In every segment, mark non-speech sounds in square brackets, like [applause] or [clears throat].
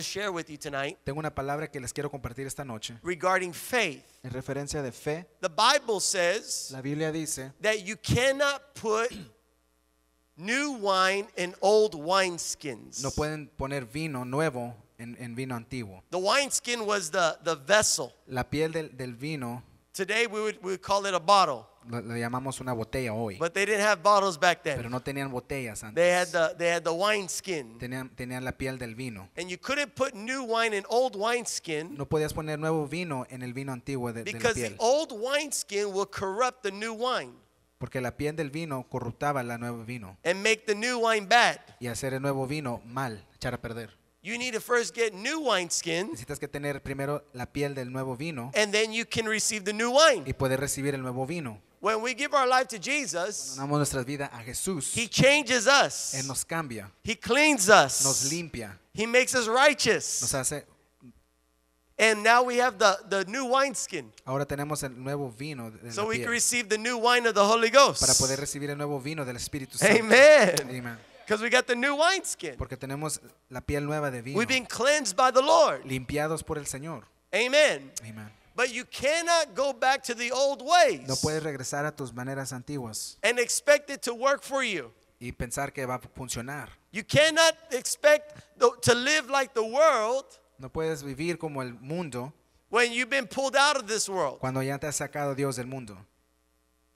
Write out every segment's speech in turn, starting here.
to share with you tonight. Tengo una palabra que les quiero compartir esta noche. Regarding faith. En referencia de fe. The Bible says La Biblia dice that you cannot put new wine in old wine skins. No pueden poner vino nuevo en, en vino antiguo. The wine skin was the the vessel. La piel del, del vino. Today we would we would call it a bottle. Lo llamamos una botella hoy. But they didn't have bottles back then. Pero no tenían botellas antes. They had the they had the wine skin. Tenían, tenían la piel del vino. And you couldn't put new wine in old wine skin. No podías poner nuevo vino en el vino antiguo de, de la piel. Because the old wine skin will corrupt the new wine. Porque la piel del vino corruptaba la nuevo vino. And make the new wine bad. Y hacer el nuevo vino mal, echar a perder. You need to first get new wine skin, Necesitas que tener primero la piel del nuevo vino. And then you can receive the new wine. Y poder recibir el nuevo vino. When we give our life to Jesus, Cuando damos nuestra vida a Jesús, He changes us. Él nos cambia, He cleans us. nos limpia, He makes us righteous. nos hace. And now we have the, the new wineskin. Ahora tenemos el nuevo vino de la So we piel, can receive the new wine of the Holy Ghost. para poder recibir el nuevo vino del Espíritu Santo. Amen. Amen. Because we got the new wineskin. Porque tenemos la piel nueva de vino, We've been cleansed by the Lord. limpiados por el Señor. Amen. Amen. But you cannot go back to the old ways No puedes regresar a tus maneras antiguas and expect it to work for you. y pensar que va a funcionar. You cannot expect to live like the world No puedes vivir como el mundo when you've been pulled out of this world. cuando ya te ha sacado Dios del mundo.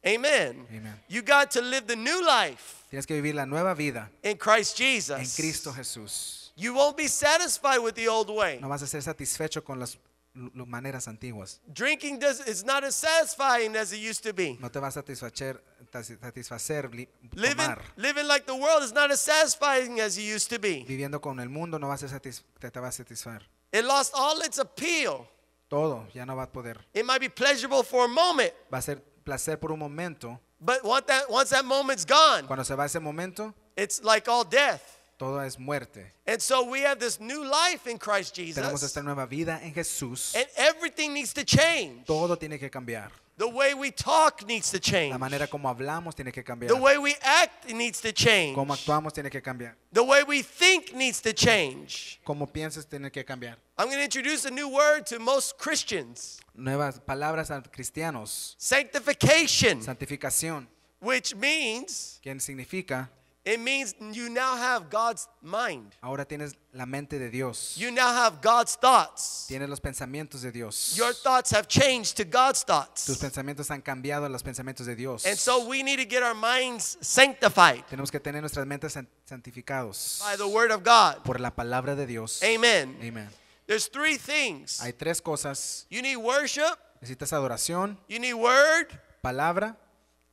Amen. Amen. You got to live the new life Tienes que vivir la nueva vida in Christ Jesus. en Cristo Jesús. You won't be satisfied with the old way. No vas a ser satisfecho con las las maneras antiguas. Drinking does, it's not as satisfying as it used to be. No te va a satisfacer, satisfacer living, living like the world is not as satisfying as it used to be. Viviendo con el mundo no vas a te va a satisfacer. It lost all its appeal. Todo ya no va a poder. It might be pleasurable for a moment. Va a ser placer por un momento. But once that, once that moment's gone, cuando se va ese momento, it's like all death. Todo es muerte. Tenemos esta nueva vida en Jesús. And Todo tiene que cambiar. La manera como hablamos tiene que cambiar. The way Como actuamos tiene que cambiar. The way we think needs change. Como piensas tiene que cambiar. I'm going to introduce a new word to most Christians. Nuevas palabras a cristianos. Sanctification. Santificación. Which means. significa. It means you now have God's mind. Ahora tienes la mente de Dios. You now have God's thoughts. Tienes los pensamientos de Dios. Your thoughts have changed to God's thoughts. Tus pensamientos han cambiado a los pensamientos de Dios. And so we need to get our minds sanctified. Tenemos que tener nuestras mentes santificados. By the word of God. Por la palabra de Dios. Amen. Amen. There's three things. Hay tres cosas. You need worship. Necesitas adoración. You need word. Palabra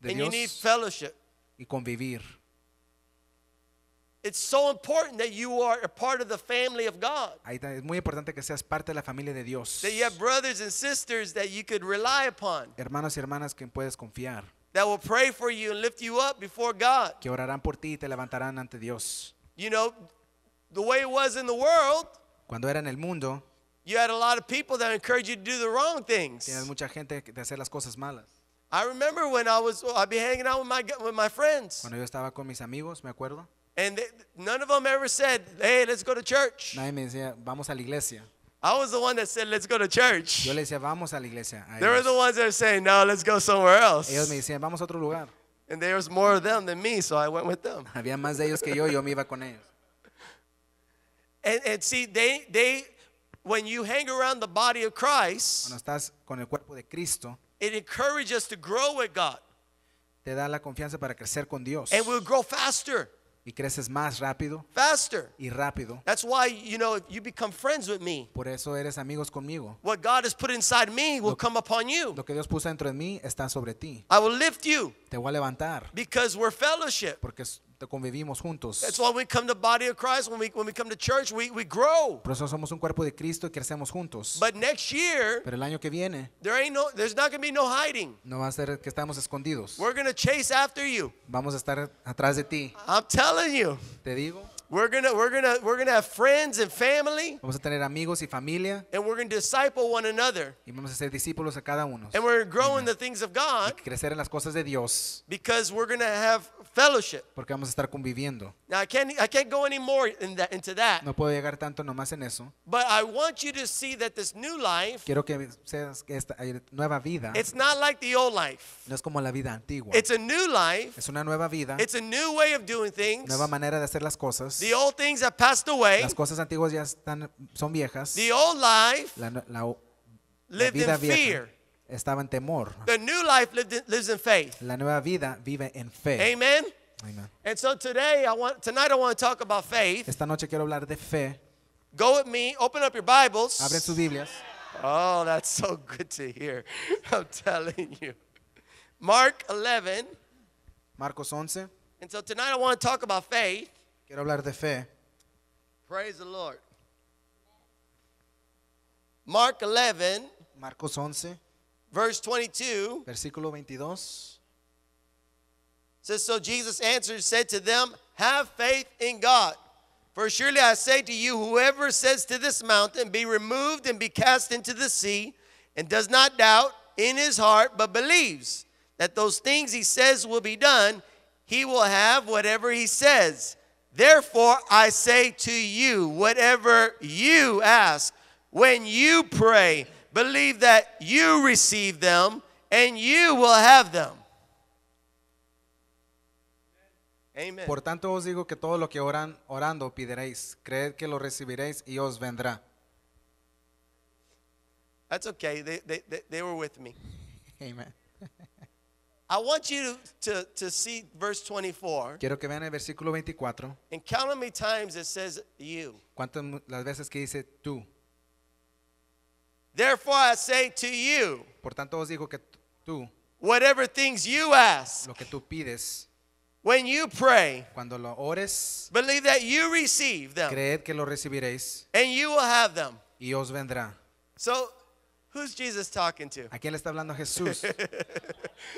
de and Dios. You need fellowship. Y convivir. It's so important that you are a part of the family of God. Ahí está, es muy importante que seas parte de la familia de Dios. That you have brothers and sisters that you could rely upon. Hermanos y hermanas que puedes confiar. That will pray for you and lift you up before God. Que orarán por ti y te levantarán ante Dios. You know, the way it was in the world. Cuando era en el mundo. You had a lot of people that encouraged you to do the wrong things. Tienes mucha gente de hacer las cosas malas. I remember when I was I'd be hanging out with my with my friends. Cuando yo estaba con mis amigos, me acuerdo. And they, none of them ever said, hey, let's go to church. Nadie me decía, vamos a la iglesia. I was the one that said, let's go to church. Yo le decía, vamos a la iglesia. They were the ones that were saying, no, let's go somewhere Ellos else. me decían, vamos a otro lugar. And there was more of them than me, so I went with them. Había más de ellos que yo, yo me iba con ellos. And, and see, they, they, when you hang around the body of Cuando Christ, estás con el cuerpo de Cristo, it encourages us to grow with God. te da la confianza para crecer con Dios. And we'll grow faster y creces más rápido faster y rápido that's why you know if you become friends with me por eso eres amigos conmigo what god has put inside me will lo, come upon you lo que dios puso dentro de mí está sobre ti i will lift you te voy a levantar because we're fellowship porque convivimos juntos. That's why we come to body of Christ when we when we come to church we we grow. Por eso somos un cuerpo de Cristo y crecemos juntos. But next year, pero el año que viene, there ain't no there's not going to be no hiding. No va a ser que estamos escondidos. We're going to chase after you. Vamos a estar atrás de ti. I'm telling you. Te digo. We're gonna, we're gonna, we're gonna have friends and family. Vamos a tener amigos y familia. And we're gonna disciple one another. Y vamos a ser discípulos a cada uno. And we're growing the things of God. Y crecer en las cosas de Dios. Because we're gonna have porque vamos a estar conviviendo. No puedo llegar tanto nomás en eso. Quiero que seas que esta nueva vida. No es como la vida antigua. Es una nueva vida. es una Nueva manera de hacer las cosas. Las cosas antiguas ya están son viejas. La, la vida vieja. estaba en temor. The new life lived, lives in faith. La nueva vida vive en fe. Amen. Amen. And so today I want tonight I want to talk about faith. Esta noche quiero hablar de fe. Go with me, open up your Bibles. Abren sus Biblias. Oh, that's so good to hear. [laughs] I'm telling you. Mark 11. Marcos 11. And so tonight I want to talk about faith. Quiero hablar de fe. Praise the Lord. Mark 11. Marcos 11. Verse 22. Versículo 22. Says so Jesus answered said to them, "Have faith in God. For surely I say to you, whoever says to this mountain, be removed and be cast into the sea, and does not doubt in his heart, but believes that those things he says will be done, he will have whatever he says. Therefore, I say to you, whatever you ask when you pray, Believe that you receive them and you will have them. Amen. Por tanto os digo que todo lo que oran, orando pideréis, creed que lo recibiréis y os vendrá. That's okay. They, they, they, they were with me. [laughs] Amen. I want you to, to, to see verse 24. Quiero que vean el versículo 24. And count how many times it says you. ¿Cuántas las veces que dice tú? Therefore I say to you, Por tanto os digo que tú, whatever things you ask, lo que tú pides, when you pray, cuando lo ores, believe that you receive them, creed que lo recibiréis, and you will have them. Y os vendrá. So, who's Jesus talking to? ¿A quién le está hablando Jesús?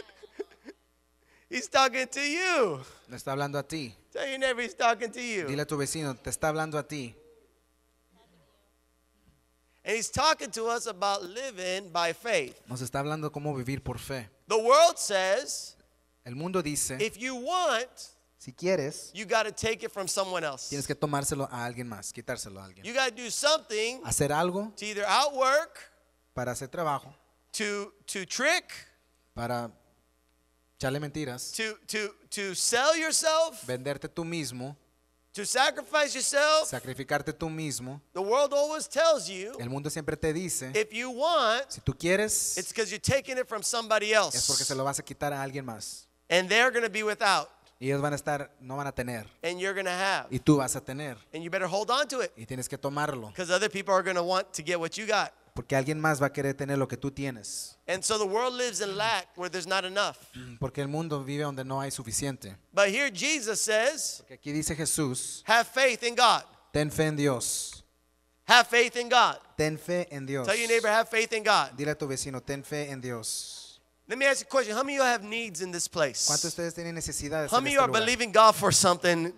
[laughs] He's talking to you. Le está hablando a ti. Tell your neighbor he's talking to you. Dile a tu vecino, te está hablando a ti. And he's talking to us about living by faith. Nos está hablando cómo vivir por fe. The world says, El mundo dice, if you want, si quieres, you got to take it from someone else. tienes que tomárselo a alguien más, quitárselo a alguien. You got to do something Hacer algo to either outwork, para hacer trabajo, to to trick, para echarle mentiras, to to to sell yourself, venderte tú mismo. To sacrifice yourself, sacrificarte tú mismo. The world always tells you, el mundo siempre te dice, if you want, si tú quieres, it's because you're taking it from somebody else. es porque se lo vas a quitar a alguien más. And they're going to be without. Y ellos van a estar, no van a tener. And you're gonna have. Y tú vas a tener. And you better hold on to it. Y tienes que tomarlo. Because other people are going to want to get what you got. Porque alguien más va a querer tener lo que tú tienes. And so the world lives in lack where there's not enough. Mm, porque el mundo vive donde no hay suficiente. But here Jesus says, Porque aquí dice Jesús, have faith in God. Ten fe en Dios. Have faith in God. Ten fe en Dios. Tell your neighbor, have faith in God. Dile a tu vecino, ten fe en Dios. Let me ask you a question. How many of you have needs in this place? ¿Cuántos ustedes tienen necesidades How many of este you are lugar? believing God for something?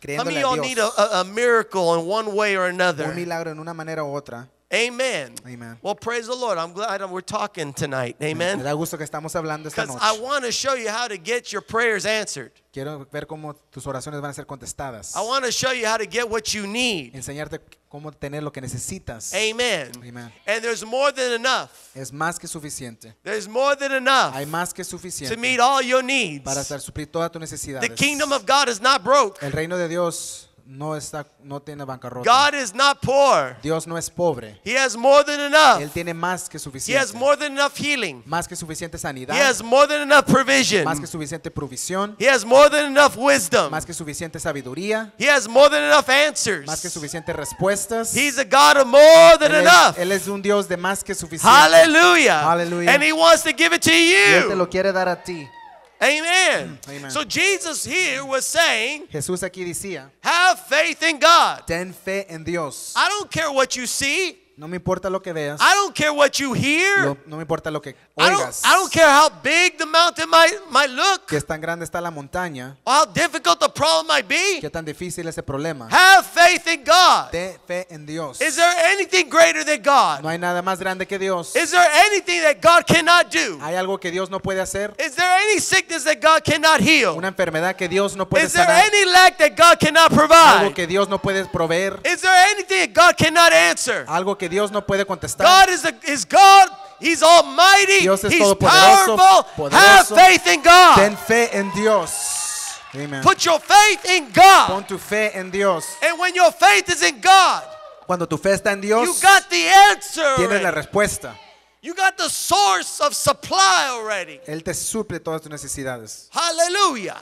Creyéndole How many of you all need a, a miracle in one way or another? Un milagro en una manera u otra. Amen. Amen. Well, praise the Lord. I'm glad we're talking tonight. Amen. Me da gusto que estamos hablando esta noche. I want to show you how to get your prayers answered. Quiero ver cómo tus oraciones van a ser contestadas. I want to show you how to get what you need. Enseñarte cómo tener lo que necesitas. Amen. Amen. And there's more than enough. Es más que suficiente. There's more than enough. Hay más que suficiente. To meet all your needs. Para suplir todas tus necesidades. The kingdom of God is not broke. El reino de Dios no está no tiene bancarrota. God is not poor. Dios no es pobre. He has more than enough. Él tiene más que suficiente. He has more than enough healing. Más que suficiente sanidad. He has more than enough provision. Más que suficiente provisión. He has more than enough wisdom. Más que suficiente sabiduría. He has more than enough answers. Más que suficientes respuestas. He's a God of more than él enough. él es un Dios de más que suficiente. Hallelujah. Hallelujah. And he wants to give it to you. Y él te lo quiere dar a ti. Amen. [clears throat] Amen. So Jesus here was saying, Jesús aquí decía, have faith in God. Ten fe en Dios. I don't care what you see. No me importa lo que veas. I don't care what you hear. no me importa lo que I don't, oigas. I don't care how big the mountain might, might look, Qué tan grande está la montaña. or how difficult the problem might be. Qué tan difícil ese problema. Have faith in God. Ten fe en Dios. Is there anything greater than God? No hay nada más grande que Dios. Is there anything that God cannot do? Hay algo que Dios no puede hacer. Is there any sickness that God cannot heal? Una enfermedad que Dios no puede Is there sanar. any lack that God cannot provide? Algo que Dios no puede proveer. Is there anything that God cannot answer? Algo que Dios no puede contestar. God Dios es Poderoso. faith in God. Ten fe en Dios. Put your faith in God. Pon tu fe en Dios. And when your faith is in God, cuando tu fe está en Dios, you got the answer tienes la respuesta. You got the source of supply already. Él te suple todas tus necesidades. Hallelujah.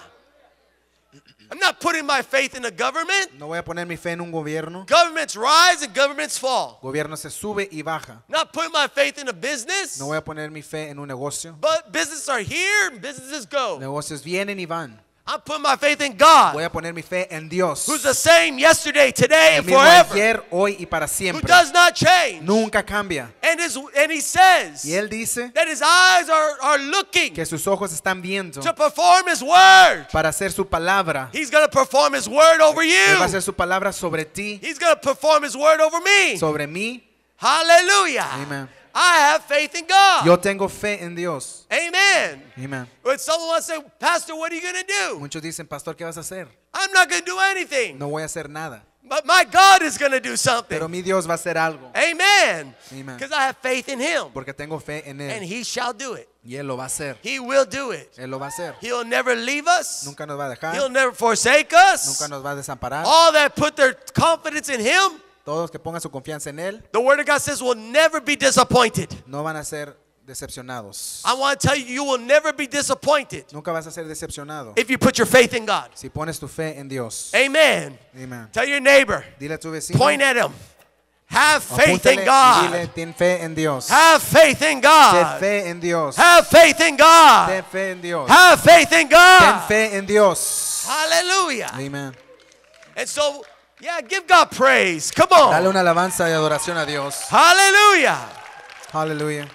I'm not putting my faith in the government. No voy a poner mi fe en un gobierno. Governments rise and governments fall. Gobierno se sube y baja. Not putting my faith in a business. No voy a poner mi fe en un negocio. But businesses are here and businesses go. Negocios vienen y van. I put my faith in God. Voy a poner mi fe en Dios. Who's the same yesterday, today, and mismo forever. ayer, hoy y para siempre. Who does not change. Nunca cambia. And, his, and he says y él dice that his eyes are, are looking que sus ojos están viendo to perform his word. para hacer su palabra. He's going to perform his word over you. Él va a hacer su palabra sobre ti. He's going to perform his word over me. Sobre mí. Hallelujah. Amen. I have faith in God. Yo tengo fe en Dios. Amen. Amen. But some of us say, Pastor, what are you going to do? Muchos dicen, Pastor, ¿qué vas a hacer? I'm not going to do anything. No voy a hacer nada. But my God is going to do something. Pero mi Dios va a hacer algo. Amen. Because I have faith in Him. Porque tengo fe en él. And He shall do it. Y él lo va a hacer. He will do it. Él lo va a hacer. He'll never leave us. Nunca nos va a dejar. He'll never forsake us. Nunca nos va a desamparar. All that put their confidence in Him. Todos que pongan su confianza en él. The Word of God says, will never be disappointed. No van a ser decepcionados. I want to tell you, you will never be disappointed Nunca vas a ser decepcionado if you put your faith in God. si pones tu fe en Dios. Amen. Amen. Tell your neighbor, Dile a tu vecino. point at him. Have faith in God. ten fe en Dios. Have faith in Ten God. fe en Dios. Have faith in Ten God. fe en Dios. Have faith in Ten God. fe en Dios. Hallelujah. Amen. And so, yeah, give God praise. Come Dale on. una alabanza y adoración a Dios. Hallelujah. Aleluya.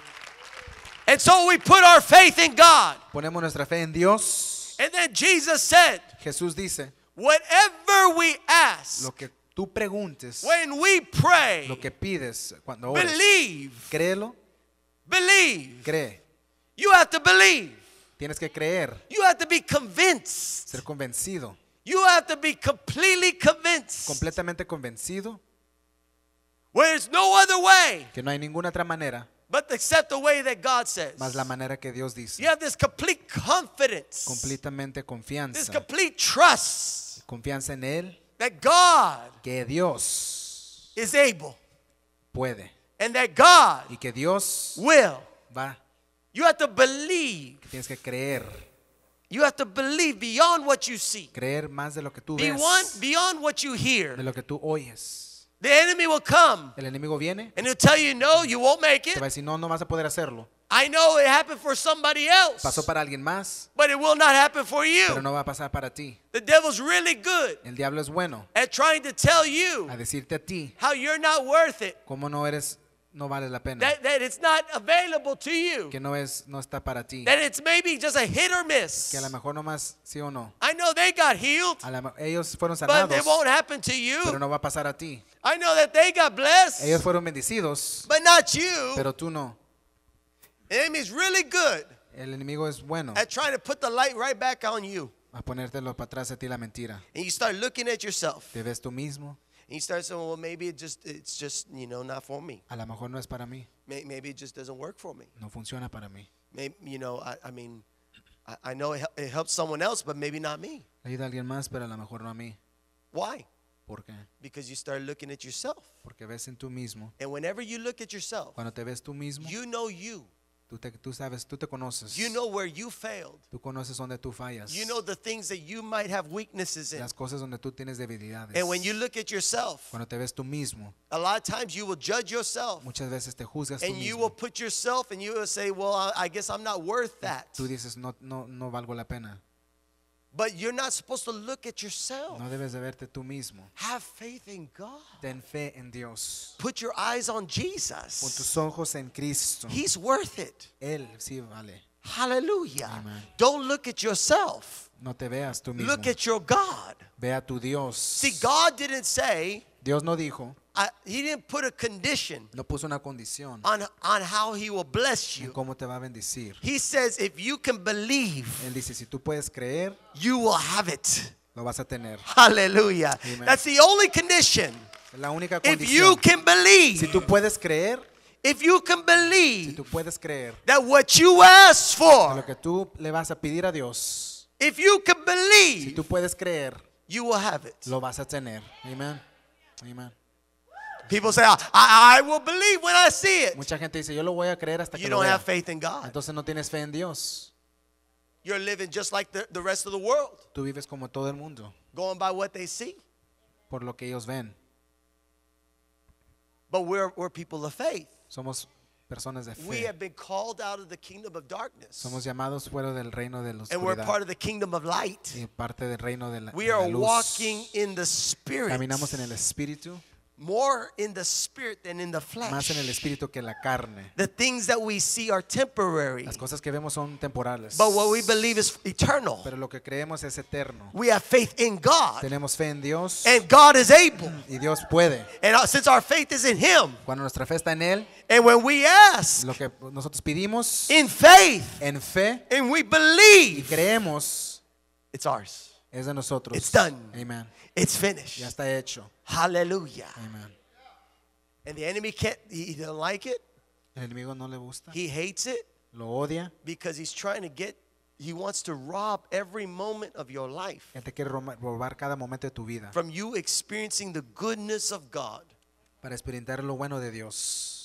And so we put our faith in God. Ponemos nuestra fe en Dios. And then Jesus said, Jesús dice, whatever we ask, lo que tú preguntes, when we pray, lo que pides cuando ores, believe, créelo, believe, cree. You have to believe. Tienes que creer. You have to be convinced. Ser convencido. You have to be completely convinced. Completamente convencido. Where there's no other way. Que no hay ninguna otra manera. But except the way that God says. Mas la manera que Dios dice. You have this complete confidence. Completamente confianza. This complete trust. Confianza en él. That God. Que Dios. Is able. Puede. And that God. Y que Dios. Will. Va. You have to believe. Tienes que creer. You have to believe beyond what you see. Creer más de lo que tú ves. Beyond, beyond what you hear. De lo que tú oyes. The enemy will come. El enemigo viene. And he'll tell you no, you won't make it. Te va a decir no, no vas a poder hacerlo. I know it happened for somebody else. Pasó para alguien más. But it will not happen for you. Pero no va a pasar para ti. The devil's really good. El diablo es bueno. At trying to tell you. A decirte a ti. How you're not worth it. Cómo no eres no vale la pena. That, that it's not available to you. Que no es no está para ti. That it's maybe just a hit or miss. Que a lo mejor nomás sí o no. I know they got healed. A la, ellos fueron sanados. But it won't happen to you. Pero no va a pasar a ti. I know that they got blessed. Ellos fueron bendecidos. But not you. Pero tú no. The enemy's really good. El enemigo es bueno. At trying to put the light right back on you. A ponértelo para atrás a ti la mentira. And you start looking at yourself. Te ves tú mismo. And you start saying, well, maybe it just, it's just, you know, not for me. A lo mejor no es para mí. May- Maybe it just doesn't work for me. No funciona para mí. Maybe, you know, I, I mean, I, I know it, hel- it helps someone else, but maybe not me. ayuda a alguien más, pero a lo mejor no a mí. Why? ¿Por qué? Because you start looking at yourself. Porque ves en tú mismo. And whenever you look at yourself, Cuando te ves tú mismo, you know you. Tú, te, tú, sabes, tú te conoces. You know where you failed. Tú conoces donde tú fallas. You know the things that you might have weaknesses in. Las cosas donde tú tienes debilidades. And when you look at yourself, cuando te ves tú mismo, a lot of times you will judge yourself. Muchas veces te juzgas and tú mismo. you will put yourself and you will say, well, I, I guess I'm not worth that. Tú dices, no, no, no valgo la pena. But you're not supposed to look at yourself. No debes de verte tú mismo. Have faith in God. Ten fe en Dios. Put your eyes on Jesus. Pon tus ojos en Cristo. He's worth it. Él sí vale. Hallelujah. Amen. Don't look at yourself. No te veas tú mismo. Look at your God. Ve a tu Dios. See, God didn't say. Dios no dijo. I, he didn't put a condition no puso una condición on, on how he will bless you. cómo te va a bendecir. He says, if you can believe, Él dice, si tú puedes creer, you will have it. Lo vas a tener. Hallelujah. Amen. That's the only condition. La única condición. If you can believe, si tú puedes creer, if you can believe, si tú puedes creer, that what you ask for, lo que tú le vas a pedir a Dios, if you can believe, si tú puedes creer, you will have it. Lo vas a tener. Amen. Amen. People say, I, I will believe when I see it. Mucha gente dice, yo lo voy a creer hasta you que lo don't have faith in God. Entonces no tienes fe en Dios. You're living just like the, the rest of the world, Tú vives como todo el mundo, going by what they see. por lo que ellos ven. But we're, we're people of faith. Somos personas de We have been called out of the kingdom of darkness, Somos llamados fuera del reino de la and we're part of the kingdom of light. y parte del reino de la, We de la are walking in the spirit. Caminamos en el Espíritu more in the spirit than in the flesh. Más en el espíritu que en la carne. The things that we see are temporary. Las cosas que vemos son temporales. But what we believe is eternal. Pero lo que creemos es eterno. We have faith in God. Tenemos fe en Dios. And God is able. Y Dios puede. And uh, since our faith is in him. Cuando nuestra fe está en él. And when we ask. Lo que nosotros pedimos. In faith. En fe. And we believe. Y creemos. It's ours. Es de nosotros. It's done. Amen. It's finished. Ya está hecho. Hallelujah. Amen. And the enemy can't, he doesn't like it. El enemigo no le gusta. He hates it. Lo odia. Because he's trying to get, he wants to rob every moment of your life. Él te quiere robar cada momento de tu vida. From you experiencing the goodness of God. Para experimentar lo bueno de Dios.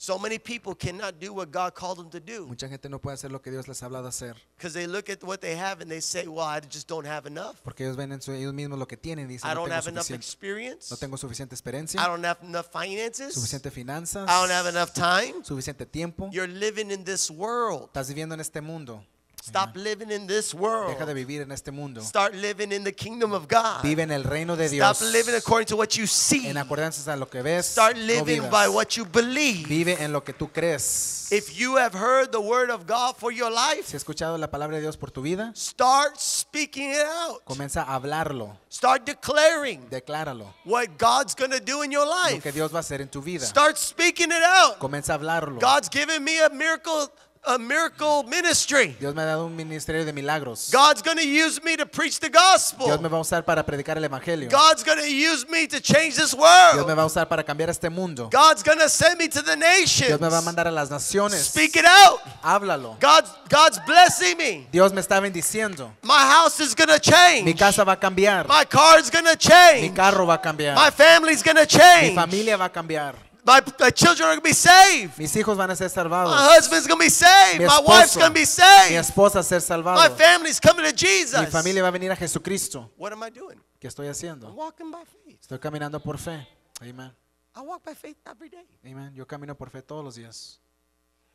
So many people cannot do what God called them to do. Mucha gente no puede hacer lo que Dios les ha hablado hacer. Because they look at what they have and they say, "Well, I just don't have enough." Porque ellos ven en su, ellos mismos lo que tienen y dicen, "No tengo suficiente." I don't have enough experience. No tengo suficiente experiencia. I don't have enough finances. Suficiente finanzas. I don't have enough time. Suficiente tiempo. You're living in this world. Estás viviendo en este mundo. Stop living in this world. Deja de vivir en este mundo. Start living in the kingdom of God. Vive en el reino de Dios. Stop living according to what you see. En acordancia a lo que ves. Start living no by what you believe. Vive en lo que tú crees. If you have heard the word of God for your life, si has escuchado la palabra de Dios por tu vida, start speaking it out. Comienza a hablarlo. Start declaring. Decláralo. What God's going to do in your life. Lo que Dios va a hacer en tu vida. Start speaking it out. Comienza a hablarlo. God's given me a miracle a miracle ministry. Dios me ha dado un ministerio de milagros. God's going to use me to preach the gospel. Dios me va a usar para predicar el evangelio. God's going to use me to change this world. Dios me va a usar para cambiar este mundo. God's going to send me to the nations. Dios me va a mandar a las naciones. Speak it out. Háblalo. God's God's blessing me. Dios me está bendiciendo. My house is going to change. Mi casa va a cambiar. My car is going to change. Mi carro va a cambiar. My family is going to change. Mi familia va a cambiar. My, my children are going to be saved. Mis hijos van a ser salvados. My husband's going to be saved. esposo, my wife's going to be saved. Mi esposa ser salvado. My family's coming to Jesus. Mi familia va a venir a Jesucristo. What am I doing? ¿Qué estoy haciendo? I'm walking by faith. Estoy caminando por fe. Amen. I walk by faith every day. Amen. Yo camino por fe todos los días.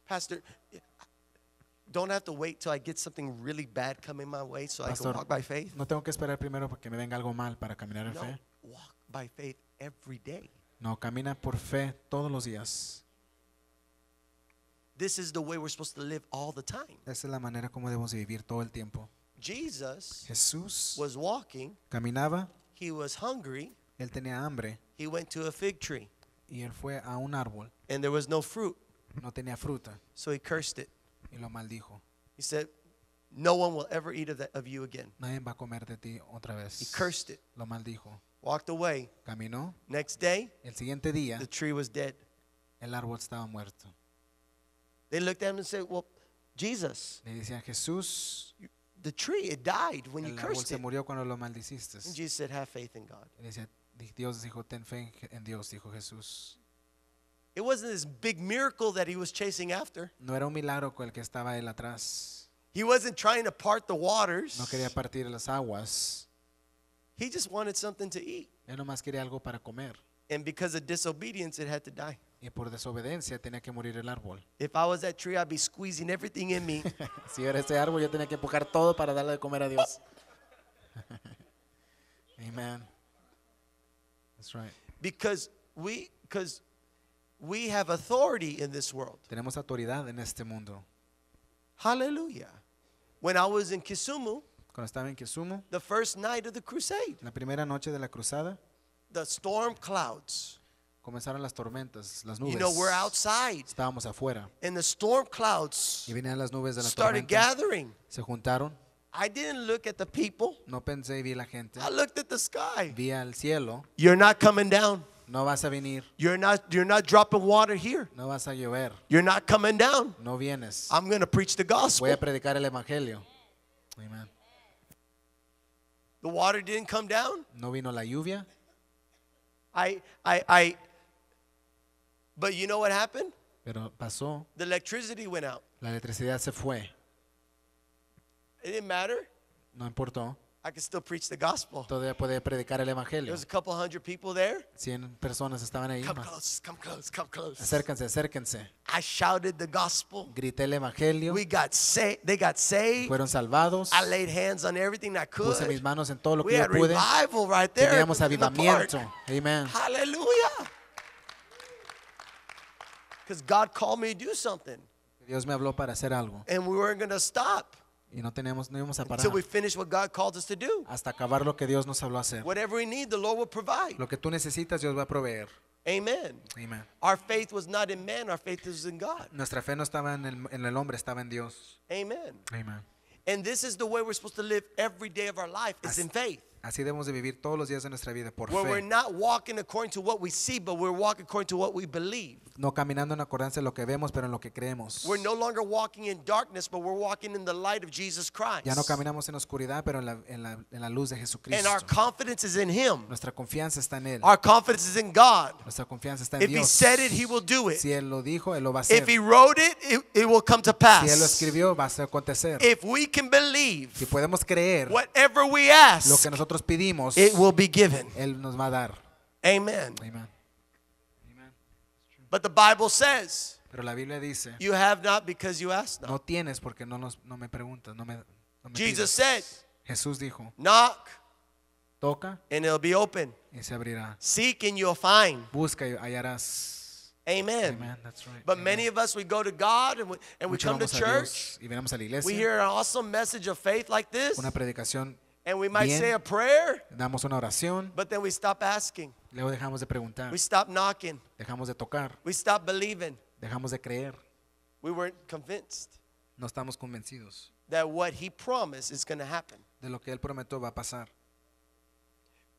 Pastor, don't have to wait till I get something really bad coming my way so Pastor, I can walk by faith. No tengo que esperar primero porque me venga algo mal para caminar en no, fe. Walk by faith every day. No, camina por fe todos los días. This is the way we're supposed to live all the time. Esa es la manera como debemos de vivir todo el tiempo. Jesus Jesús was walking. Caminaba. He was hungry. Él tenía hambre. He went to a fig tree. Y él fue a un árbol. And there was no fruit. No tenía fruta. So he cursed it. Y lo maldijo. He said, "No one will ever eat of, you again." Nadie va a comer de ti otra vez. He cursed it. Lo maldijo. Walked away. Caminó. Next day, el siguiente día, the tree was dead. El árbol estaba muerto. They looked at him and said, "Well, Jesus." Le decían Jesús. The tree it died when you cursed se murió cuando lo maldiciste. And Jesus said, "Have faith in God." Le decía, Dios dijo, ten fe en Dios, dijo Jesús. It wasn't this big miracle that he was chasing after. No era un milagro el que estaba él atrás. He wasn't trying to part the waters. No quería partir las aguas. He just wanted something to eat. Él nomás quería algo para comer. And because of disobedience, it had to die. Y por desobediencia tenía que morir el árbol. [laughs] If I was that tree, I'd be squeezing everything in me. [laughs] si era ese árbol, yo tenía que empujar todo para darle de comer a Dios. [laughs] Amen. That's right. Because we, because we have authority in this world. Tenemos autoridad en este mundo. Hallelujah. When I was in Kisumu, Cuando estaba en Kisumu, the first night of the crusade, la primera noche de la cruzada, the storm clouds. Comenzaron las tormentas, las nubes. You know, we're outside. Estábamos afuera. And the storm clouds y venían las nubes de la started tormenta. gathering. Se juntaron. I didn't look at the people. No pensé y vi la gente. I looked at the sky. Vi al cielo. You're not coming down. No vas a venir. You're not you're not dropping water here. No vas a llover. You're not coming down. No vienes. I'm going to preach the gospel. Voy a predicar el evangelio. Amen. The water didn't come down. No vino la lluvia. I, I, I. But you know what happened? Pero pasó. The electricity went out. La electricidad se fue. It didn't matter. No importó. I can still preach the gospel. Todavía puede predicar el evangelio. There was a couple hundred people there. Cien personas estaban ahí. Come más. close, come close, come close. Acérquense, acérquense. I shouted the gospel. Grité el evangelio. We got saved. They got saved. Fueron salvados. I laid hands on everything I could. Puse mis manos en todo lo we que yo pude. Revival right there Teníamos avivamiento. The Amen. Hallelujah. Because God called me to do something. Dios me habló para hacer algo. And we weren't going to stop y no teníamos no íbamos a parar hasta acabar lo que Dios nos habló hacer. Whatever we need, the Lord will provide. Lo que tú necesitas Dios va a proveer. Amen. Amen. Our faith was not in man, our faith was in God. Nuestra fe no estaba en el, en el hombre, estaba en Dios. Amen. Amen. And this is the way we're supposed to live every day of our life is in faith. Así debemos de vivir todos los días de nuestra vida por where fe. we're not walking according to what we see, but we're walking according to what we believe. No caminando en acordancia de lo que vemos, pero en lo que creemos. We're no longer walking in darkness, but we're walking in the light of Jesus Christ. Ya no caminamos en oscuridad, pero en la, en la, en la luz de Jesucristo. And our confidence is in Him. Nuestra confianza está en él. Our confidence is in God. Nuestra confianza está en If Dios. He said it, He will do it. Si él lo dijo, él lo va a hacer. If He wrote it, it, it will come to pass. Si él lo escribió, va a acontecer. If we can believe, si podemos creer, whatever we ask, lo que nosotros nosotros pedimos, it will be given. Él nos va a dar. Amen. Amen. But the Bible says, Pero la Biblia dice, you have not because you ask not. No tienes porque no, nos, no me preguntas, no me, no me Jesus said, Jesús dijo, knock, toca, and it'll be open. Y se abrirá. Seek and you'll find. Busca y hallarás. Amen. Amen. That's right. But Amen. many of us, we go to God and we, and we come to church. Dios, y a la iglesia. We hear an awesome message of faith like this. Una predicación And we might Bien, say a prayer, damos una oración, but then we stop asking. luego dejamos de preguntar, we stop knocking, dejamos de tocar, we stop believing. dejamos de creer. We weren't convinced no estamos convencidos that what he promised is going to happen. de lo que él prometió va a pasar.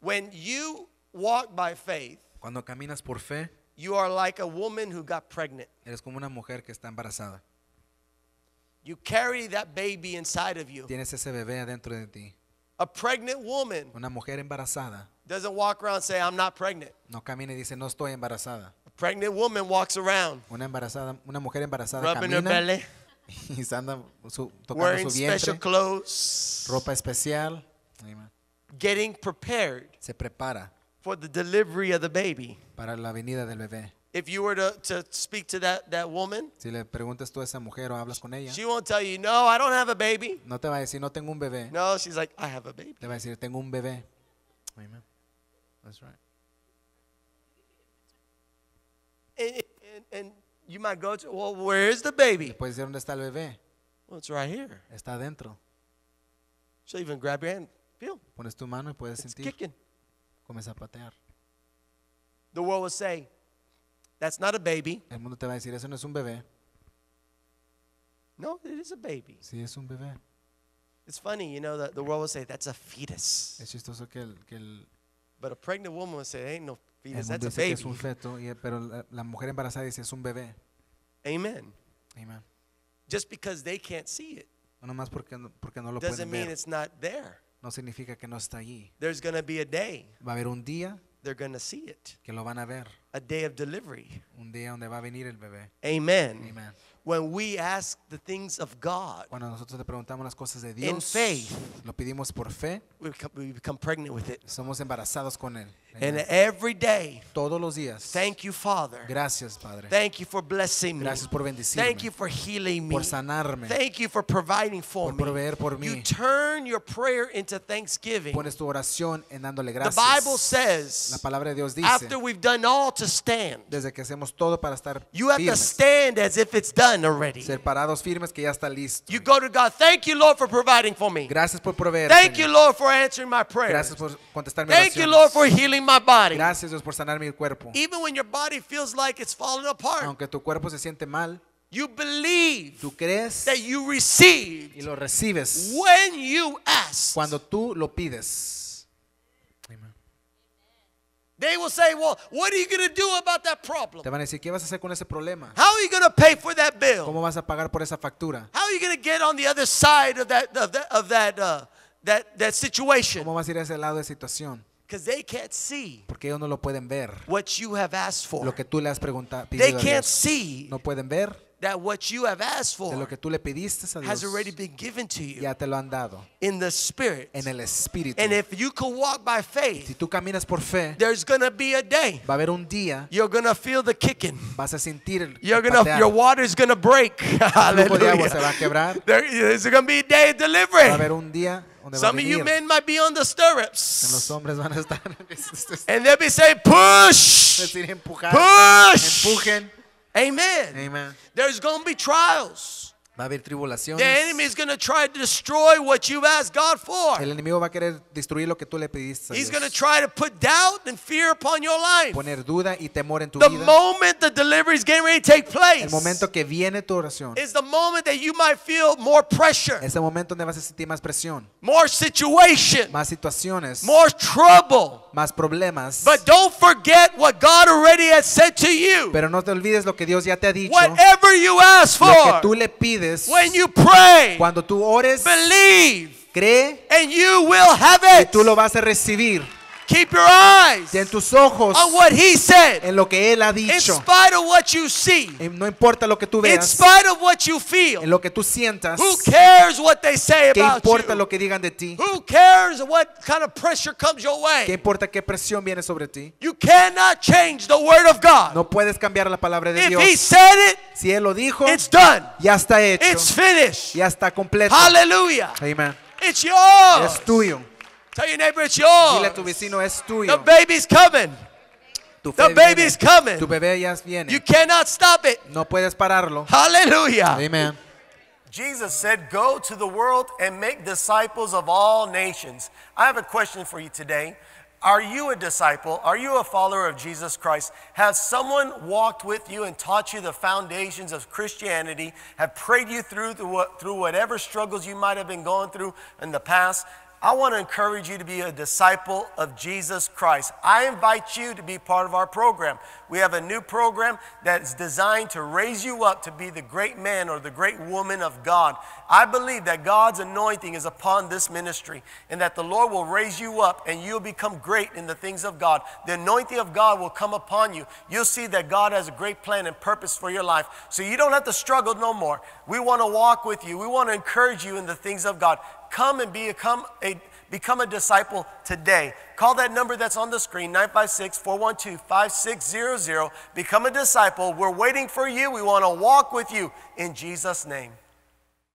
When you walk by faith, Cuando caminas por fe, you are like a woman who got pregnant. eres como una mujer que está embarazada. You carry that baby inside of you. Tienes ese bebé adentro de ti. A pregnant woman Una mujer embarazada doesn't walk around and say, I'm not pregnant. no camina y dice, no estoy embarazada. A pregnant woman walks around Una, embarazada, una mujer embarazada rubbing her camina belly, [laughs] y anda su- wearing su special clothes, ropa especial, getting prepared se prepara for the delivery of the baby. para la venida del bebé. If you were to, to speak to that, that woman, si le preguntas tú a esa mujer o hablas con ella, she won't tell you, no, I don't have a baby. no te va a decir, no tengo un bebé. No, she's like, I have a baby. Te va a decir, tengo un bebé. Amen. That's right. And, and, and you might go to, well, where is the baby? Puedes decir, ¿dónde está el bebé? Well, it's right here. Está adentro. So even grab your hand, feel. Pones tu mano y puedes it's sentir. Kicking. Comienza a patear. The world will say, That's not a baby. El mundo te va a decir, eso no es un bebé. No, it is a baby. Sí, es un bebé. It's funny, you know, the, the world will say, that's a fetus. Es chistoso que el, que el But a pregnant woman will say, ain't no fetus, el mundo that's dice a baby. Que es un feto, y, pero la, la mujer embarazada dice, es un bebé. Amen. Amen. Just because they can't see it no más porque, porque no lo doesn't pueden mean ver. it's not there. No significa que no está allí. There's going to be a day Va a haber un día they're going to see it. que lo van a ver. a day of delivery. Un día donde va a venir el bebé. Amen. Amen. When we ask the things of God, cuando nosotros le preguntamos las cosas de Dios, in faith, lo pedimos por fe, we become, we become pregnant with it. Somos embarazados con él. And every day, todos los días, thank you, Father. Gracias, Padre. Thank you for blessing me. por bendecirme. Thank you for healing me. Por sanarme. Thank you for providing for por proveer por me. You turn your prayer into thanksgiving. Pones tu oración en dándole gracias. The Bible says, la palabra de Dios dice, after we've done all to to stand. Desde que hacemos todo para estar You have to stand as if it's done already. Ser parados firmes que ya está listo. You go to God, thank you, Lord, for providing for me. Gracias por proveer. Thank you, Lord, for answering my prayers. Gracias por contestar oración. Thank you, Lord, for healing my body. Gracias Dios por sanar mi cuerpo. Even when your body feels like it's falling apart, Aunque tu cuerpo se siente mal, you believe tú crees that you y lo recibes when you ask. cuando tú lo pides. They will say, well, what are you going to do about that problem? Te van a decir, ¿qué vas a hacer con ese problema? How are you going to pay for that bill? ¿Cómo vas a pagar por esa factura? How are you going to get on the other side of that of that of that uh, that, that situation? ¿Cómo vas a ir a ese lado de situación? Because they can't see Porque ellos no lo pueden ver. what you have asked for. Lo que tú le has preguntado. They can't see no pueden ver that what you have asked for lo que tú le a Dios has already been given to you ya te lo han dado in the spirit en el and if you could walk by faith si tú por fe there's going to be a day va a haber un día you're going to feel the kicking vas a el you're going to your water is going to break there's going to be a day of deliverance va a haber un día some of you men might be on the stirrups. [laughs] and they'll be saying, push, push, Amen. Amen. There's going to be trials. Va a haber tribulaciones. The enemy is going to try to destroy what you've asked God for. El enemigo va a querer destruir lo que tú le pediste. He's going to try to put doubt and fear upon your life. Poner duda y temor en tu the vida. The moment the delivery is getting ready to take place. El momento que viene tu oración. Is the moment that you might feel more pressure. Es el momento donde vas a sentir más presión. More situation. Más situaciones. More trouble. Más problemas. But don't forget what God already has said to you. Pero no te olvides lo que Dios ya te ha dicho. Whatever you ask for. Lo que tú le pides when you pray, cuando tú ores, believe, cree, and you will have it. y tú lo vas a recibir. Keep your eyes Ten tus ojos on what he said. en lo que él ha dicho. In spite of what you see. No importa lo que tú veas. In spite of what you feel. En lo que tú sientas. Who cares what they say ¿Qué about importa you? lo que digan de ti? Who cares what kind of pressure comes your way? ¿Qué importa qué presión viene sobre ti? You cannot change the word of God. No puedes cambiar la palabra de If Dios. He said it, si él lo dijo, it's done. ya está hecho. It's finished. Ya está completo. Hallelujah. Amen. It's yours. Es tuyo. Tell your neighbor it's yours. Dile a tu vecino es tuyo. The baby's coming. Tu, the baby's coming. tu bebé ya viene. You cannot stop it. No puedes pararlo. Hallelujah. Amen. Jesus said, Go to the world and make disciples of all nations. I have a question for you today. Are you a disciple? Are you a follower of Jesus Christ? Has someone walked with you and taught you the foundations of Christianity? Have prayed you through through whatever struggles you might have been going through in the past? I want to encourage you to be a disciple of Jesus Christ. I invite you to be part of our program. We have a new program that's designed to raise you up to be the great man or the great woman of God. I believe that God's anointing is upon this ministry and that the Lord will raise you up and you'll become great in the things of God. The anointing of God will come upon you. You'll see that God has a great plan and purpose for your life. So you don't have to struggle no more. We want to walk with you, we want to encourage you in the things of God. Come and become a, become a disciple today. Call that number that's on the screen, 956 412 5600. Become a disciple. We're waiting for you. We want to walk with you in Jesus' name.